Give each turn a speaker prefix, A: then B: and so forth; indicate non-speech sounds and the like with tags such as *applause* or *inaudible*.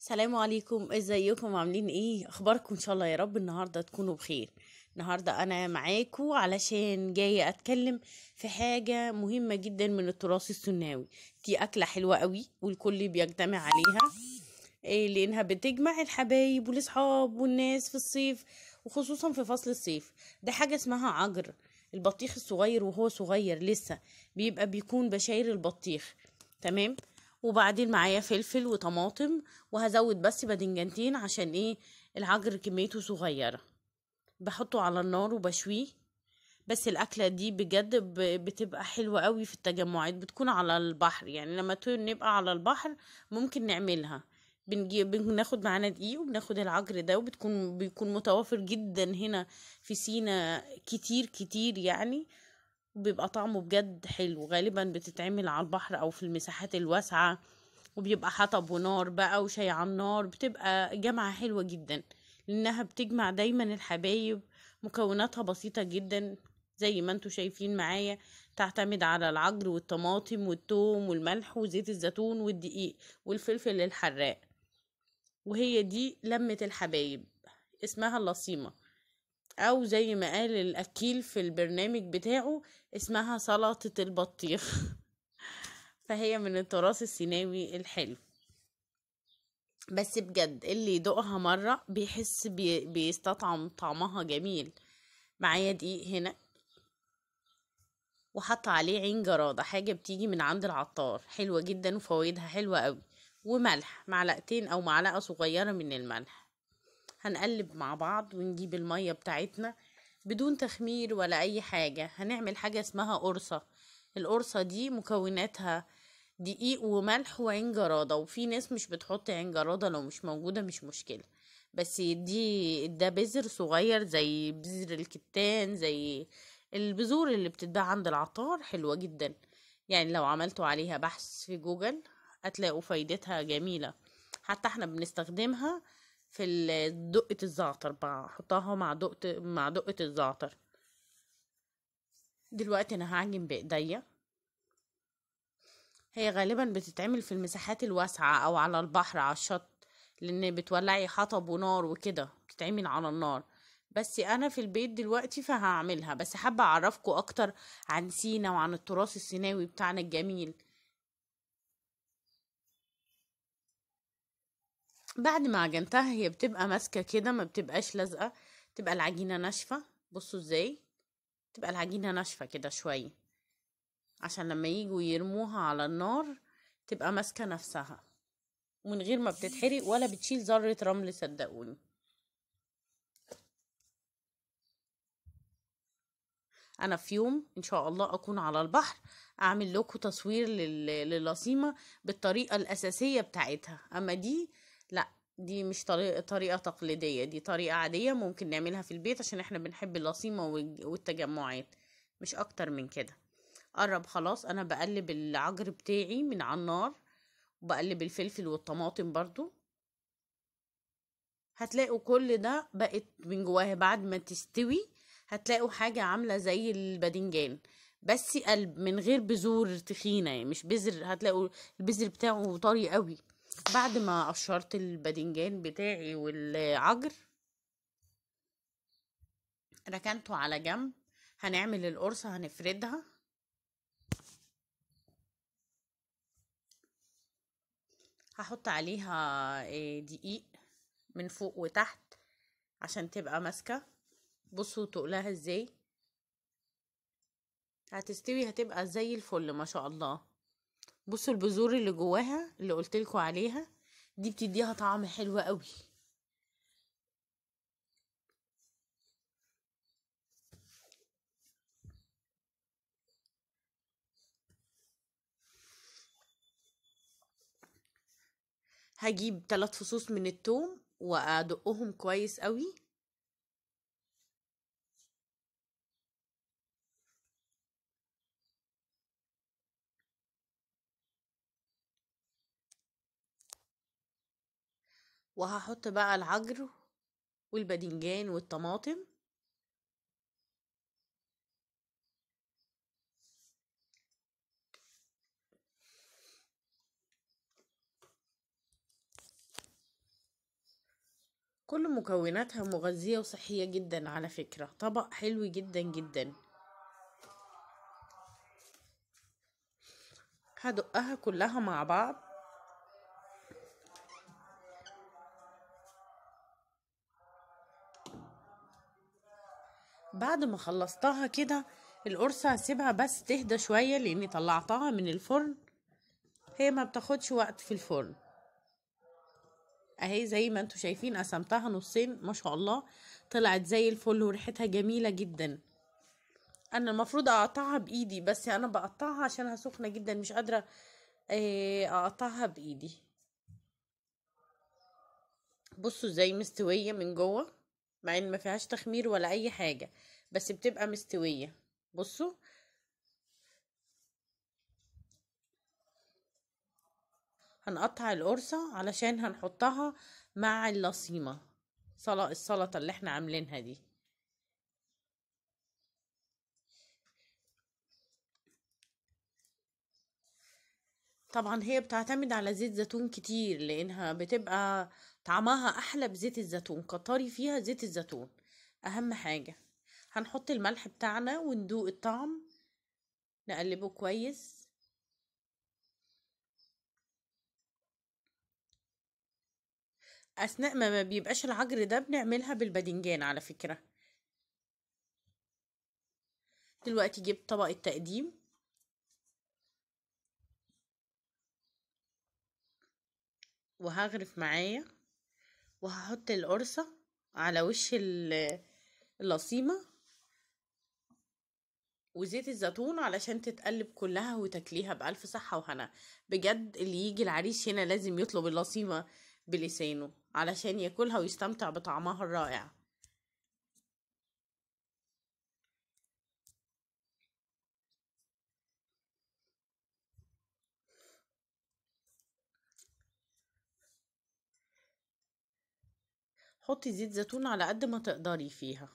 A: السلام عليكم ازيكم عاملين ايه اخباركم ان شاء الله يا رب النهارده تكونوا بخير النهارده انا معاكم علشان جايه اتكلم في حاجه مهمه جدا من التراث السناوي دي اكله حلوه قوي والكل بيجتمع عليها إيه لانها بتجمع الحبايب والاصحاب والناس في الصيف وخصوصا في فصل الصيف ده حاجه اسمها عجر البطيخ الصغير وهو صغير لسه بيبقى بيكون بشاير البطيخ تمام وبعدين معايا فلفل وطماطم وهزود بس بدنجانتين عشان ايه العجر كميته صغيرة بحطه على النار وبشويه بس الأكلة دي بجد بتبقى حلوة قوي في التجمعات بتكون على البحر يعني لما نبقى على البحر ممكن نعملها بنجيب بناخد معانا دقيق وبناخد العجر ده وبتكون بيكون متوافر جدا هنا في سينا كتير كتير يعني وبيبقى طعمه بجد حلو غالبا بتتعمل على البحر او في المساحات الواسعه وبيبقى حطب ونار بقى وشاي على النار بتبقى جامعه حلوه جدا لانها بتجمع دايما الحبايب مكوناتها بسيطه جدا زي ما انتوا شايفين معايا تعتمد على العجر والطماطم والثوم والملح وزيت الزيتون والدقيق والفلفل الحراق وهي دي لمة الحبايب اسمها اللصيمة او زي ما قال الاكيل في البرنامج بتاعه اسمها سلطة البطيخ *laughs* فهي من التراث السيناوي الحلو بس بجد اللي يدوقها مرة بيحس بي بيستطعم طعمها جميل معايا دقيق هنا وحط عليه عين جرادة حاجة بتيجي من عند العطار حلوة جدا وفوائدها حلوة قوي وملح معلقتين او معلقة صغيرة من الملح هنقلب مع بعض ونجيب المية بتاعتنا بدون تخمير ولا اي حاجة هنعمل حاجة اسمها قرصة القرصة دي مكوناتها دقيق وملح وعين جرادة وفي ناس مش بتحط عين جرادة لو مش موجودة مش مشكلة بس دي ده بذر صغير زي بذر الكتان زي البذور اللي بتتباع عند العطار حلوة جدا يعني لو عملتوا عليها بحث في جوجل هتلاقوا فايدتها جميلة حتى احنا بنستخدمها في دقة الزعتر بحطها مع دقة مع دقة الزعتر دلوقتي انا هعجن بايديا هي غالبا بتتعمل في المساحات الواسعة او على البحر على الشط لان بتولعي حطب ونار وكده بتتعمل على النار بس انا في البيت دلوقتي فهعملها بس حابة اعرفكم اكتر عن سينا وعن التراث السيناوي بتاعنا الجميل بعد ما عجنتها هي بتبقى ماسكة كده ما بتبقاش لازقة تبقى العجينة ناشفة بصوا ازاي تبقى العجينة ناشفة كده شوية عشان لما يجوا يرموها على النار تبقى ماسكة نفسها ومن غير ما بتتحرق ولا بتشيل ذرة رمل صدقوني انا في يوم ان شاء الله اكون على البحر اعمل لكم تصوير لللصيمه بالطريقه الاساسيه بتاعتها اما دي لا دي مش طريقة, طريقة تقليدية دي طريقة عادية ممكن نعملها في البيت عشان احنا بنحب اللصيمة والتجمعات مش اكتر من كده قرب خلاص انا بقلب العجر بتاعي من على النار وبقلب الفلفل والطماطم برضو هتلاقوا كل ده بقت من جواها بعد ما تستوي هتلاقوا حاجة عاملة زي البدنجان بس قلب من غير بذور تخينة يعني مش بذر هتلاقوا البذر بتاعه طري قوي بعد ما قشرت الباذنجان بتاعي والعجر ركنته على جنب هنعمل القرصة هنفردها هحط عليها آه، دقيق من فوق وتحت عشان تبقى ماسكة بصوا تقلها ازاي هتستوي هتبقى زي الفل ما شاء الله بصوا البذور اللي جواها اللي قلت عليها دي بتديها طعم حلو قوي هجيب ثلاث فصوص من التوم وادقهم كويس قوي وهحط بقى العجر والبدنجان والطماطم كل مكوناتها مغذية وصحية جدا على فكرة طبق حلو جدا جدا هدقها كلها مع بعض بعد ما خلصتها كده القرصة هسيبها بس تهدى شوية لاني طلعتها من الفرن هي ما بتاخدش وقت في الفرن اهي زي ما انتوا شايفين قسمتها نصين ما شاء الله طلعت زي الفل وريحتها جميلة جدا انا المفروض اقطعها بايدي بس انا بقطعها عشانها سخنة جدا مش قادرة آه، اقطعها بايدي بصوا زي مستوية من جوه مع ان ما فيهاش تخمير ولا اي حاجه بس بتبقى مستويه بصوا هنقطع القرصه علشان هنحطها مع اللصيمه صلاه السلطه اللي احنا عاملينها دي طبعا هي بتعتمد على زيت زيتون كتير لانها بتبقى طعمها احلى بزيت الزيتون كتري فيها زيت الزيتون اهم حاجة هنحط الملح بتاعنا وندوق الطعم نقلبه كويس اثناء ما ما بيبقاش العجر ده بنعملها بالبدنجان على فكرة دلوقتي جبت طبق التقديم وهغرف معايا وهحط القرصة على وش اللصيمة وزيت الزيتون علشان تتقلب كلها وتاكليها بألف صحة وهنا بجد اللي يجي العريس هنا لازم يطلب اللصيمة بلسانه علشان ياكلها ويستمتع بطعمها الرائع حطي زيت زيتون على قد ما تقدري فيها